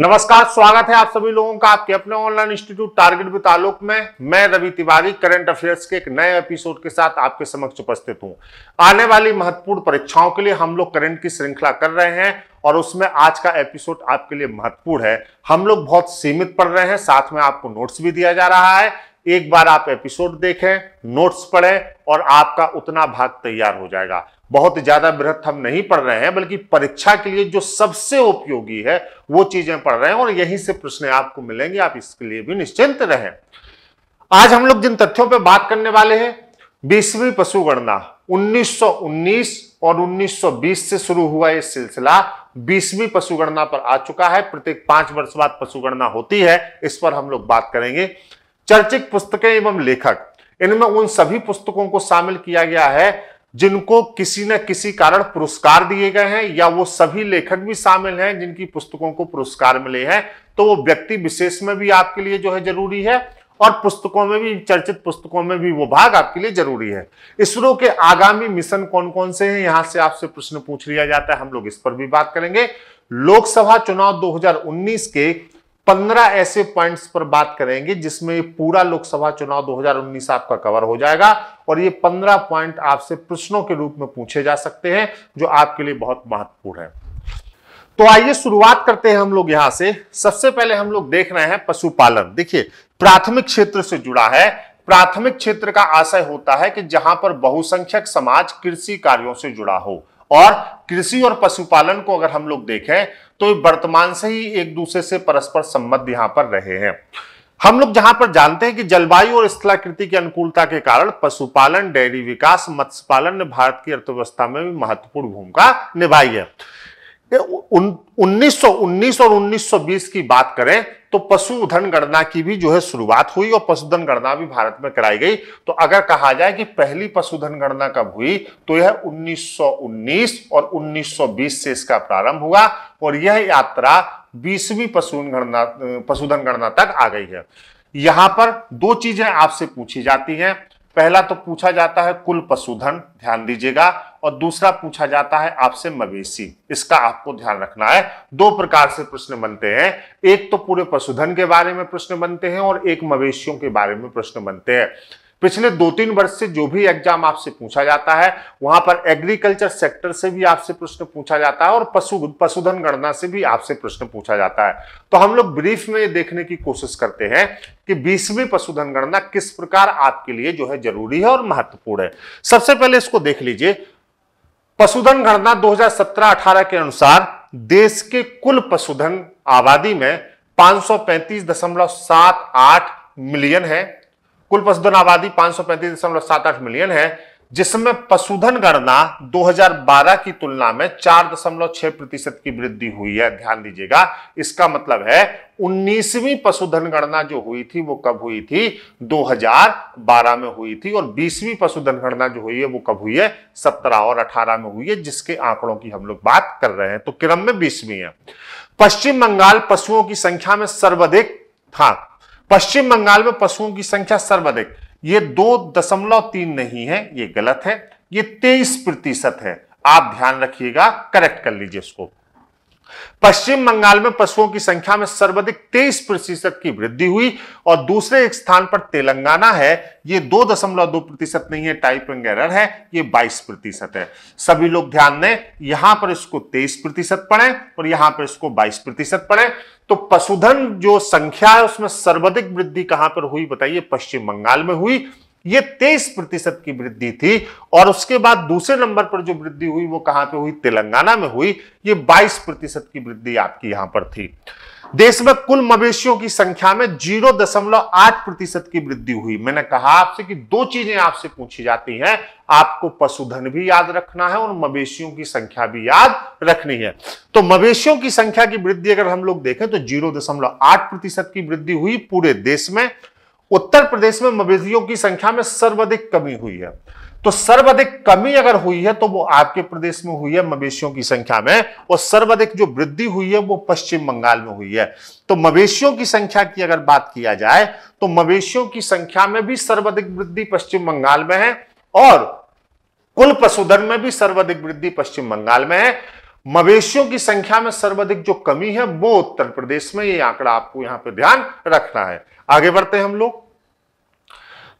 नमस्कार स्वागत है आप सभी लोगों का आपके अपने ऑनलाइन इंस्टीट्यूट टारगेट भी तालुक में मैं रवि तिवारी करंट अफेयर्स के एक नए एपिसोड के साथ आपके समक्ष उपस्थित हूं आने वाली महत्वपूर्ण परीक्षाओं के लिए हम लोग करंट की श्रृंखला कर रहे हैं और उसमें आज का एपिसोड आपके लिए महत्वपूर्ण है हम लोग बहुत सीमित पढ़ रहे हैं साथ में आपको नोट्स भी दिया जा रहा है एक बार आप एपिसोड देखें नोट्स पढ़ें और आपका उतना भाग तैयार हो जाएगा बहुत ज्यादा बृहत हम नहीं पढ़ रहे हैं बल्कि परीक्षा के लिए जो सबसे उपयोगी है वो चीजें पढ़ रहे हैं और यहीं से प्रश्न आपको मिलेंगे आप इसके लिए भी निश्चिंत रहें आज हम लोग जिन तथ्यों पर बात करने वाले हैं बीसवीं पशु गणना 1919 और 1920 से शुरू हुआ यह सिलसिला बीसवीं पशुगणना पर आ चुका है प्रत्येक पांच वर्ष बाद पशुगणना होती है इस पर हम लोग बात करेंगे चर्चित पुस्तकें एवं लेखक इनमें उन सभी पुस्तकों को शामिल किया गया है जिनको किसी न किसी कारण पुरस्कार दिए गए हैं या वो सभी लेखक भी शामिल हैं जिनकी पुस्तकों को पुरस्कार मिले हैं तो वो व्यक्ति विशेष में भी आपके लिए जो है जरूरी है और पुस्तकों में भी चर्चित पुस्तकों में भी वो भाग आपके लिए जरूरी है इसरो के आगामी मिशन कौन कौन से हैं यहां से आपसे प्रश्न पूछ लिया जाता है हम लोग इस पर भी बात करेंगे लोकसभा चुनाव 2019 के पंद्रह ऐसे पॉइंट्स पर बात करेंगे जिसमें पूरा लोकसभा चुनाव 2019 आपका कवर हो जाएगा और ये पंद्रह पॉइंट आपसे प्रश्नों के रूप में पूछे जा सकते हैं जो आपके लिए बहुत महत्वपूर्ण है तो आइए शुरुआत करते हैं हम लोग यहां से सबसे पहले हम लोग देख रहे हैं पशुपालन देखिए प्राथमिक क्षेत्र से जुड़ा है प्राथमिक क्षेत्र का आशय होता है कि जहां पर बहुसंख्यक समाज कृषि कार्यों से जुड़ा हो और कृषि और पशुपालन को अगर हम लोग देखें तो वर्तमान से ही एक दूसरे से परस्पर संबंध यहां पर रहे हैं हम लोग जहां पर जानते हैं कि जलवायु और स्थलाकृति की अनुकूलता के कारण पशुपालन डेयरी विकास मत्स्य पालन ने भारत की अर्थव्यवस्था में भी महत्वपूर्ण भूमिका निभाई है उन्नीस सौ उन्नीस और 1920 की बात करें तो पशुधन गणना की भी जो है शुरुआत हुई और पशुधन गणना भी भारत में कराई गई तो अगर कहा जाए कि पहली पशुधन गणना कब हुई तो यह 1919 और 1920 से इसका प्रारंभ हुआ और यह यात्रा बीसवीं पशुधन गणना पशुधन गणना तक आ गई है यहां पर दो चीजें आपसे पूछी जाती हैं पहला तो पूछा जाता है कुल पशुधन ध्यान दीजिएगा और दूसरा पूछा जाता है आपसे मवेशी इसका आपको ध्यान रखना है दो प्रकार से प्रश्न बनते हैं एक तो पूरे पशुधन के बारे में प्रश्न बनते हैं और एक मवेशियों के बारे में प्रश्न बनते हैं पिछले दो तीन वर्ष से जो भी एग्जाम आपसे पूछा जाता है वहां पर एग्रीकल्चर सेक्टर से भी आपसे प्रश्न पूछा जाता है और पशु पशुधन गणना से भी आपसे प्रश्न पूछा जाता है तो हम लोग ब्रीफ में देखने की कोशिश करते हैं कि बीसवीं पशुधन गणना किस प्रकार आपके लिए जो है जरूरी है और महत्वपूर्ण है सबसे पहले इसको देख लीजिए पशुधन गणना 2017-18 के अनुसार देश के कुल पशुधन आबादी में 535.78 मिलियन है कुल पशुधन आबादी 535.78 मिलियन है जिसमें पशुधन गणना 2012 की तुलना में 4.6 प्रतिशत की वृद्धि हुई है ध्यान दीजिएगा इसका मतलब है 19वीं पशुधन गणना जो हुई थी वो कब हुई थी 2012 में हुई थी और 20वीं पशुधन गणना जो हुई है वो कब हुई है 17 और 18 में हुई है जिसके आंकड़ों की हम लोग बात कर रहे हैं तो क्रम में बीसवीं है पश्चिम बंगाल पशुओं की संख्या में सर्वाधिक था पश्चिम बंगाल में पशुओं की संख्या सर्वाधिक ये दो दशमलव तीन नहीं है ये गलत है ये तेईस प्रतिशत है आप ध्यान रखिएगा करेक्ट कर लीजिए इसको पश्चिम बंगाल में पशुओं की संख्या में सर्वाधिक 23 प्रतिशत की वृद्धि हुई और दूसरे स्थान पर तेलंगाना है ये दो दशमलव दो प्रतिशत नहीं है टाइपिंग एरर है ये 22 प्रतिशत है सभी लोग ध्यान दें यहां पर इसको 23 प्रतिशत पढ़े और यहां पर इसको 22 प्रतिशत पढ़े तो पशुधन जो संख्या है उसमें सर्वाधिक वृद्धि कहां पर हुई बताइए पश्चिम बंगाल में हुई ये 23 प्रतिशत की वृद्धि थी और उसके बाद दूसरे नंबर पर जो वृद्धि हुई वो कहां पे हुई तेलंगाना में हुई ये 22 प्रतिशत की वृद्धि आपकी यहां पर थी देश में कुल मवेशियों की संख्या में जीरो दशमलव आठ प्रतिशत की वृद्धि हुई मैंने कहा आपसे कि दो चीजें आपसे पूछी जाती हैं आपको पशुधन भी याद रखना है और मवेशियों की संख्या भी याद रखनी है तो मवेशियों की संख्या की वृद्धि अगर हम लोग देखें तो जीरो दशमलव आठ प्रतिशत की वृद्धि हुई पूरे देश में उत्तर प्रदेश में मवेशियों की संख्या में सर्वाधिक कमी हुई है तो सर्वाधिक कमी अगर हुई है तो वो आपके प्रदेश में हुई है मवेशियों की संख्या में और सर्वाधिक जो वृद्धि हुई है वो पश्चिम बंगाल में हुई है तो मवेशियों की संख्या की अगर बात किया जाए तो मवेशियों की संख्या में भी सर्वाधिक वृद्धि पश्चिम बंगाल में है और कुल पशुधन में भी सर्वाधिक वृद्धि पश्चिम बंगाल में है मवेशियों की संख्या में सर्वाधिक जो कमी है वो उत्तर प्रदेश में ये आंकड़ा आपको यहां पर ध्यान रखना है आगे बढ़ते हैं हम लोग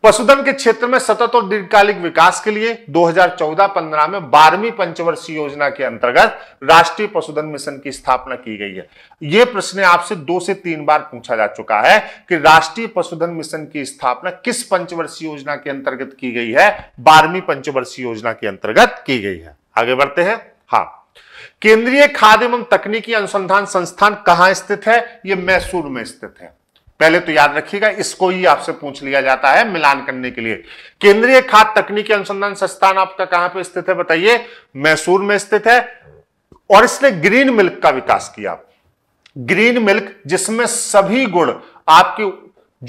पशुधन के क्षेत्र में सतत और दीर्घकालिक विकास के लिए 2014-15 में बारहवीं पंचवर्षीय योजना के अंतर्गत राष्ट्रीय पशुधन मिशन की स्थापना की गई है यह प्रश्न आपसे दो से तीन बार पूछा जा चुका है कि राष्ट्रीय पशुधन मिशन की स्थापना किस पंचवर्षीय योजना के अंतर्गत की गई है बारहवीं पंचवर्षीय योजना के अंतर्गत की गई है आगे बढ़ते हैं हाँ केंद्रीय खाद्य एवं तकनीकी अनुसंधान संस्थान कहां स्थित है यह मैसूर में स्थित है पहले तो याद रखिएगा इसको ही आपसे पूछ लिया जाता है मिलान करने के लिए केंद्रीय खाद तकनीकी अनुसंधान संस्थान आपका कहां पे स्थित है बताइए मैसूर में स्थित है और इसने ग्रीन मिल्क का विकास किया ग्रीन मिल्क जिसमें सभी गुण आपके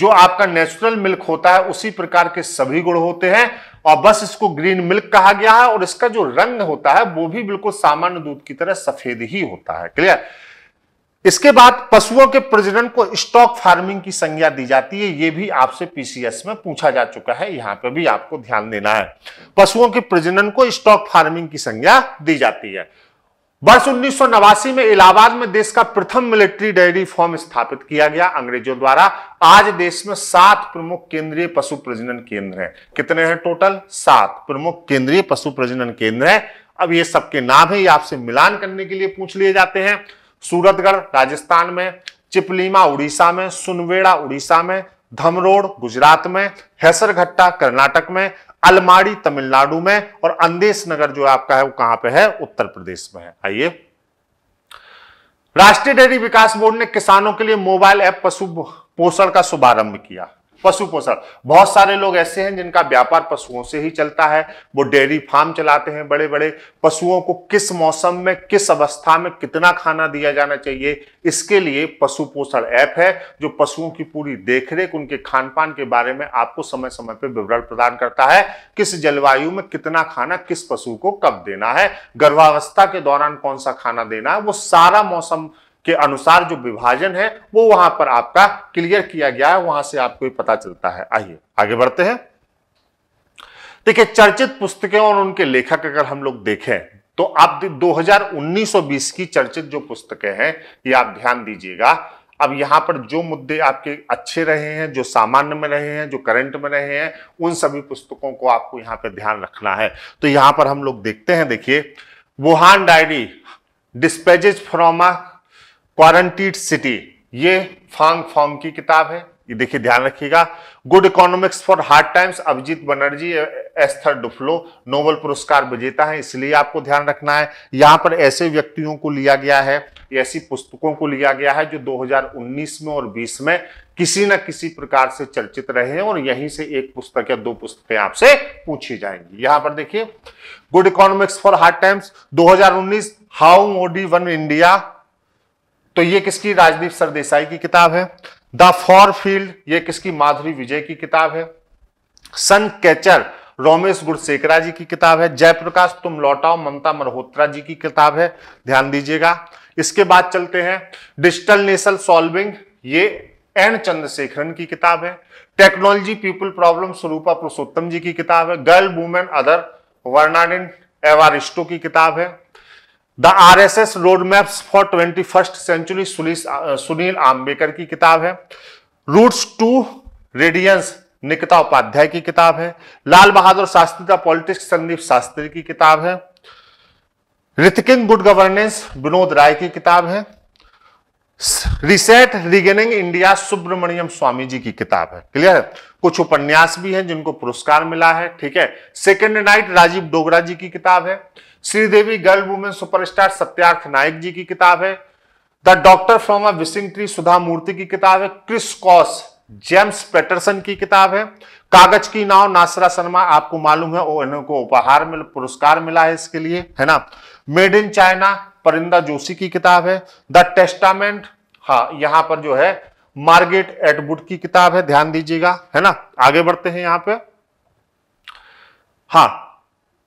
जो आपका नेचुरल मिल्क होता है उसी प्रकार के सभी गुण होते हैं और बस इसको ग्रीन मिल्क कहा गया है और इसका जो रंग होता है वो भी बिल्कुल सामान्य दूध की तरह सफेद ही होता है क्लियर इसके बाद पशुओं के प्रजनन को स्टॉक फार्मिंग की संज्ञा दी जाती है ये भी आपसे पीसीएस में पूछा जा चुका है यहाँ पे भी आपको ध्यान देना है पशुओं के प्रजनन को स्टॉक फार्मिंग की संज्ञा दी जाती है वर्ष उन्नीस में इलाहाबाद में देश का प्रथम मिलिट्री डेयरी फॉर्म स्थापित किया गया अंग्रेजों द्वारा आज देश में सात प्रमुख केंद्रीय पशु प्रजनन केंद्र हैं कितने हैं टोटल सात प्रमुख केंद्रीय पशु प्रजनन केंद्र हैं अब ये सबके नाम है ये आपसे मिलान करने के लिए पूछ लिए जाते हैं सूरतगढ़ राजस्थान में चिपलीमा उड़ीसा में सुनवेड़ा उड़ीसा में धमरोड गुजरात में हैसरघट्टा कर्नाटक में अलमाड़ी तमिलनाडु में और अंदेश नगर जो आपका है वो कहां पे है उत्तर प्रदेश में है आइए राष्ट्रीय डेयरी विकास बोर्ड ने किसानों के लिए मोबाइल ऐप पशु पोषण का शुभारंभ किया पशु पोषण बहुत सारे लोग ऐसे हैं जिनका व्यापार पशुओं से ही चलता है वो डेयरी फार्म चलाते हैं बड़े बड़े पशुओं को किस मौसम में किस अवस्था में कितना खाना दिया जाना चाहिए इसके लिए पशु पोषण ऐप है जो पशुओं की पूरी देखरेख उनके खान पान के बारे में आपको समय समय पर विवरण प्रदान करता है किस जलवायु में कितना खाना किस पशु को कब देना है गर्भावस्था के दौरान कौन सा खाना देना है वो सारा मौसम के अनुसार जो विभाजन है वो वहां पर आपका क्लियर किया गया है वहां से आपको पता चलता है आइए आगे बढ़ते हैं देखिए चर्चित पुस्तकें और उनके लेखक अगर हम लोग देखें तो आप दो हजार की चर्चित जो पुस्तकें हैं ये आप ध्यान दीजिएगा अब यहां पर जो मुद्दे आपके अच्छे रहे हैं जो सामान्य में रहे हैं जो करंट में रहे हैं उन सभी पुस्तकों को आपको यहां पर ध्यान रखना है तो यहां पर हम लोग देखते हैं देखिए Wuhan diary dispatches from a quarantined city ये फांग फांग की किताब है ये देखिए ध्यान रखिएगा good economics for hard times Abhijit Banerjee Esther Duflo Nobel पुरस्कार विजेता है इसलिए आपको ध्यान रखना है यहां पर ऐसे व्यक्तियों को लिया गया है ऐसी पुस्तकों को लिया गया है जो 2019 में और 20 में किसी न किसी प्रकार से चर्चित रहे हैं और यहीं से एक पुस्तक या दो पुस्तकें आपसे पूछी जाएंगी यहां पर देखिए good economics for hard times 2019 how Modi won India तो ये किसकी राजदीप सरदेसाई की किताब है द फॉर फील्ड ये किसकी माधुरी विजय की किताब है सन कैचर रोमेश गुरसेकरा जी की किताब है जयप्रकाश तुम लौटाओ ममता मल्होत्रा जी की किताब है ध्यान दीजिएगा इसके बाद चलते हैं डिजिटल नेशनल सॉल्विंग ये एन चंद्रशेखरन की किताब है टेक्नोलॉजी पीपल प्रॉब्लम स्वरूपा पुरुषोत्तम जी की किताब है girl women other Bernardine Evaristo की किताब है the S road maps for twenty first century Sunil Ambekar की किताब है roots to radiance Nikita Upadhyay की किताब है लाल बहादुर शास्त्री द पॉलिटिक्स संदीप शास्त्री की किताब है rethinking good governance Vinod Rai की किताब है reset regaining India Subramanian Swamy ji की किताब है क्लियर है कुछ उपन्यास भी हैं जिनको पुरस्कार मिला है ठीक है सेकेंड नाइट राजीव डोगरा जी की किताब है Sridevi girl women superstar Satyarth Nayak ji की किताब है the doctor from a wishing tree Sudha Murty की किताब है क्रिस कॉस जेम्स पेटरसन की किताब है कागज की नाव नासरा शर्मा आपको मालूम है इनको उपहार मिल पुरस्कार मिला है इसके लिए है ना मेड इन चाइना परिंदा जोशी की किताब है द टेस्टामेंट हाँ यहां पर जो है मार्गेट एटवुड की किताब है ध्यान दीजिएगा है ना आगे बढ़ते हैं यहाँ पे हाँ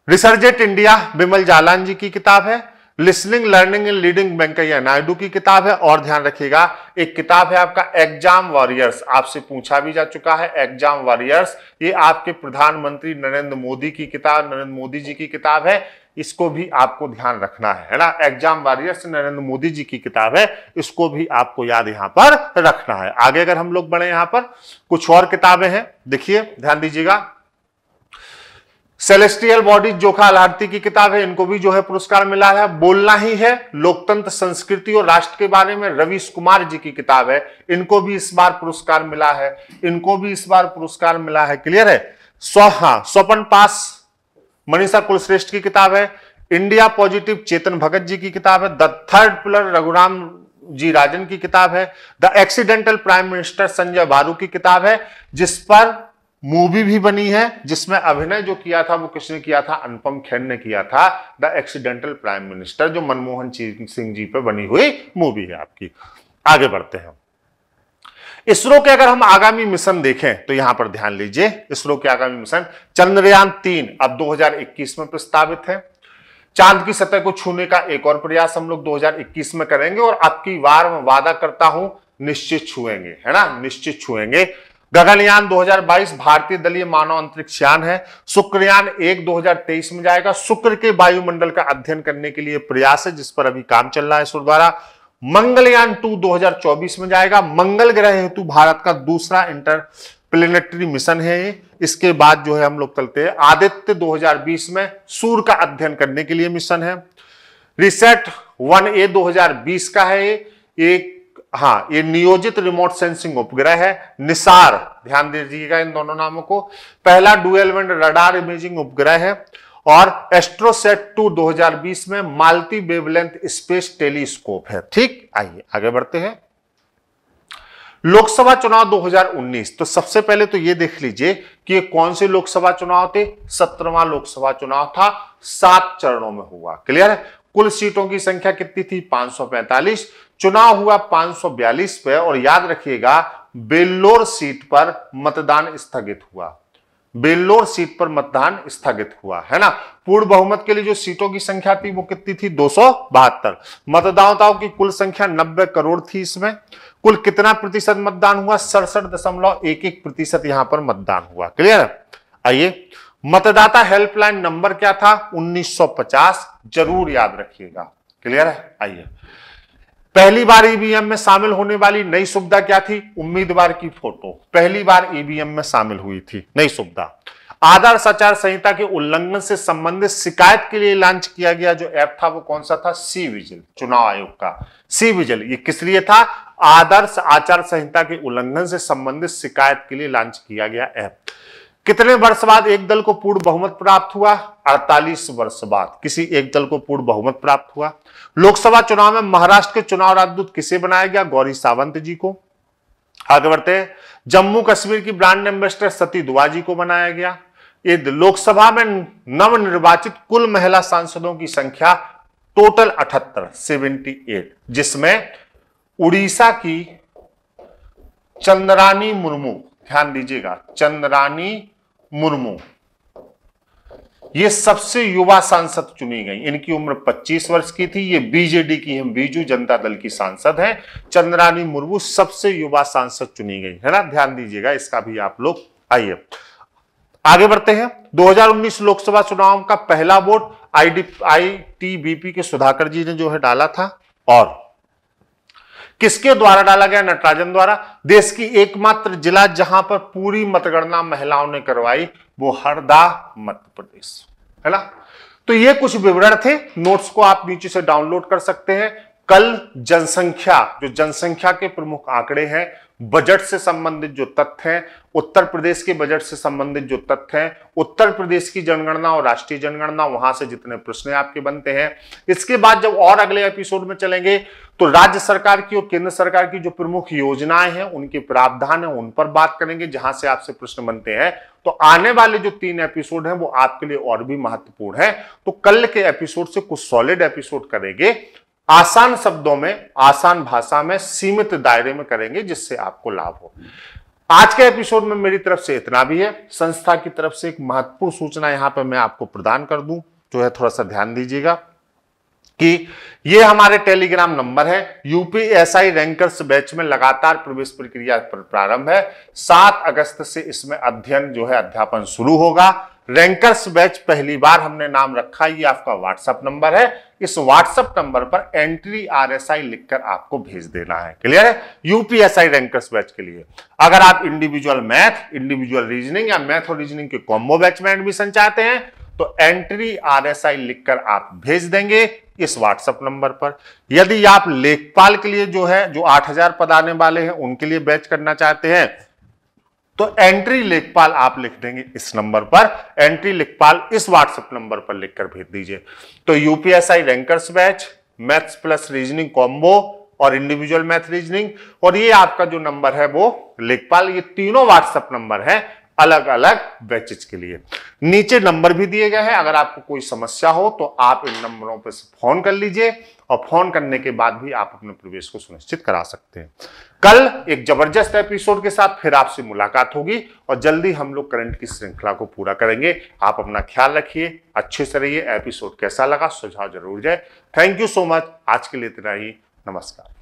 रिसर्जेट इंडिया बिमल जालान जी की किताब है listening learning and leading Venkaiah Naidu की किताब है और ध्यान रखिएगा एक किताब है आपका एग्जाम वॉरियर्स आपसे पूछा भी जा चुका है एग्जाम वॉरियर्स ये आपके प्रधानमंत्री नरेंद्र मोदी की किताब नरेंद्र मोदी जी की किताब है इसको भी आपको ध्यान रखना है ना एग्जाम वॉरियर्स नरेंद्र मोदी जी की किताब है इसको भी आपको याद यहां पर रखना है आगे अगर हम लोग बढ़े यहाँ पर कुछ और किताबें हैं देखिए ध्यान दीजिएगा सेलेस्टियल बॉडीज जोखा अलाहती की किताब है इनको भी जो है पुरस्कार मिला है बोलना ही है लोकतंत्र संस्कृति और राष्ट्र के बारे में रवीश कुमार जी की किताब है इनको भी इस बार पुरस्कार मिला है इनको भी इस बार पुरस्कार मिला है क्लियर है स्व हाँ स्वपन पास मनीषा कुलश्रेष्ठ की किताब है इंडिया पॉजिटिव चेतन भगत जी की किताब है the third pillar Raghuram ji Rajan की किताब है the accidental prime minister Sanjay Baru की किताब है जिस पर मूवी भी बनी है जिसमें अभिनय जो किया था वो किसने किया था अनुपम खेर ने किया था द एक्सीडेंटल प्राइम मिनिस्टर जो मनमोहन सिंह जी पे बनी हुई मूवी है आपकी आगे बढ़ते हैं इसरो के अगर हम आगामी मिशन देखें तो यहां पर ध्यान लीजिए इसरो के आगामी मिशन चंद्रयान तीन अब 2021 में प्रस्तावित है चांद की सतह को छूने का एक और प्रयास हम लोग 2021 में करेंगे और आपकी वार में वादा करता हूं निश्चित छुएंगे है ना निश्चित छुएंगे गगनयान 2022 भारतीय दलीय मानव यान है शुक्रयान एक 2023 में जाएगा शुक्र के वायुमंडल का अध्ययन करने के लिए प्रयास है जिस पर अभी काम चल रहा है इसरो द्वारा मंगलयान टू 2024 में जाएगा मंगल ग्रह हेतु भारत का दूसरा इंटर प्लेनेटरी मिशन है इसके बाद जो है हम लोग चलते हैं आदित्य 2020 में सूर्य का अध्ययन करने के लिए मिशन है रिसेट वन ए 2020 का है एक हाँ ये नियोजित रिमोट सेंसिंग उपग्रह है निसार ध्यान दीजिएगा इन दोनों नामों को पहला डुएल रडार इमेजिंग उपग्रह है और एस्ट्रोसेट टू 2020 में माल्टी वेवलेंथ स्पेस टेलीस्कोप है ठीक आइए आगे बढ़ते हैं लोकसभा चुनाव 2019 तो सबसे पहले तो ये देख लीजिए कि ये कौन से लोकसभा चुनाव थे सत्रहवा लोकसभा चुनाव था सात चरणों में हुआ क्लियर है कुल सीटों की संख्या कितनी थी 545 चुनाव हुआ 542 पे और याद रखिएगा बेल्लोर सीट पर मतदान स्थगित हुआ बेल्लोर सीट पर मतदान स्थगित हुआ है ना पूर्ण बहुमत के लिए जो सीटों की संख्या थी वो कितनी थी दो मतदाताओं की कुल संख्या 90 करोड़ थी इसमें कुल कितना प्रतिशत मतदान हुआ सड़सठ दशमलव एक एक प्रतिशत यहां पर मतदान हुआ क्लियर आइए मतदाता हेल्पलाइन नंबर क्या था 1950 जरूर याद रखिएगा क्लियर है आइए पहली बार ईवीएम e में शामिल होने वाली नई सुविधा क्या थी उम्मीदवार की फोटो पहली बार ईवीएम e में शामिल हुई थी नई सुविधा आदर्श आचार संहिता के उल्लंघन से संबंधित शिकायत के लिए लॉन्च किया गया जो ऐप था वो कौन सा था सी विजिल चुनाव आयोग का सी विजिल ये किस लिए था आदर्श आचार संहिता के उल्लंघन से संबंधित शिकायत के लिए लॉन्च किया गया ऐप कितने वर्ष बाद एक दल को पूर्ण बहुमत प्राप्त हुआ 48 वर्ष बाद किसी एक दल को पूर्ण बहुमत प्राप्त हुआ लोकसभा चुनाव में महाराष्ट्र के चुनाव राजदूत किसे बनाया गया गौरी सावंत जी को आगे बढ़ते जम्मू कश्मीर की ब्रांड एम्बेसडर सती दुआ जी को बनाया गया लोकसभा में नवनिर्वाचित कुल महिला सांसदों की संख्या टोटल अठहत्तर सेवेंटी एट जिसमें उड़ीसा की चंद्रानी मुर्मू ध्यान दीजिएगा चंद्रानी मुर्मू ये सबसे युवा सांसद चुनी गई इनकी उम्र 25 वर्ष की थी ये बीजेडी की हम बीजू जनता दल की सांसद हैं चंद्रानी मुर्मू सबसे युवा सांसद चुनी गई है ना ध्यान दीजिएगा इसका भी आप लोग आइए आगे बढ़ते हैं 2019 लोकसभा चुनाव का पहला vote I D I T B P के सुधाकर जी ने जो है डाला था और किसके द्वारा डाला गया नटराजन द्वारा देश की एकमात्र जिला जहां पर पूरी मतगणना महिलाओं ने करवाई वो हरदा मध्य प्रदेश है ना तो ये कुछ विवरण थे नोट्स को आप नीचे से डाउनलोड कर सकते हैं कल जनसंख्या जो जनसंख्या के प्रमुख आंकड़े हैं बजट से संबंधित जो तथ्य हैं उत्तर प्रदेश के बजट से संबंधित जो तथ्य हैं उत्तर प्रदेश की जनगणना और राष्ट्रीय जनगणना वहां से जितने प्रश्न आपके बनते हैं इसके बाद जब और अगले एपिसोड में चलेंगे तो राज्य सरकार की और केंद्र सरकार की जो प्रमुख योजनाएं हैं उनके प्रावधान है उन पर बात करेंगे जहां से आपसे प्रश्न बनते हैं तो आने वाले जो तीन एपिसोड हैं वो आपके लिए और भी महत्वपूर्ण है तो कल के एपिसोड से कुछ सॉलिड एपिसोड करेंगे आसान शब्दों में आसान भाषा में सीमित दायरे में करेंगे जिससे आपको लाभ हो आज के एपिसोड में मेरी तरफ से इतना भी है संस्था की तरफ से एक महत्वपूर्ण सूचना यहां पर मैं आपको प्रदान कर दूं जो है थोड़ा सा ध्यान दीजिएगा कि ये हमारे टेलीग्राम नंबर है यूपीएसआई रैंकर्स बैच में लगातार प्रवेश प्रक्रिया पर प्रारंभ है सात अगस्त से इसमें अध्ययन जो है अध्यापन शुरू होगा रैंकर्स बैच पहली बार हमने नाम रखा ये आपका व्हाट्सएप नंबर है इस व्हाट्सएप नंबर पर एंट्री आरएसआई लिखकर आपको भेज देना है क्लियर है यूपीएसआई रैंकर्स बैच के लिए अगर आप इंडिविजुअल मैथ इंडिविजुअल रीजनिंग या मैथ और रीजनिंग के कॉम्बो बैच में एडमिशन चाहते हैं तो एंट्री आरएसआई लिखकर आप भेज देंगे इस व्हाट्सएप नंबर पर यदि आप लेखपाल के लिए जो है जो 8000 पद आने वाले हैं उनके लिए बैच करना चाहते हैं तो एंट्री लेखपाल आप लिख देंगे इस नंबर पर एंट्री लेखपाल इस व्हाट्सएप नंबर पर लिखकर भेज दीजिए तो UPSI rankers batch maths plus reasoning combo और इंडिविजुअल मैथ रीजनिंग और ये आपका जो नंबर है वो लेखपाल ये तीनों व्हाट्सएप नंबर है अलग अलग बैचेज के लिए नीचे नंबर भी दिए गए हैं अगर आपको कोई समस्या हो तो आप इन नंबरों पर फोन कर लीजिए और फोन करने के बाद भी आप अपने प्रवेश को सुनिश्चित करा सकते हैं कल एक जबरदस्त एपिसोड के साथ फिर आपसे मुलाकात होगी और जल्दी हम लोग करंट की श्रृंखला को पूरा करेंगे आप अपना ख्याल रखिए अच्छे से रहिए एपिसोड कैसा लगा सुझाव जरूर जाए थैंक यू सो मच आज के लिए इतना ही नमस्कार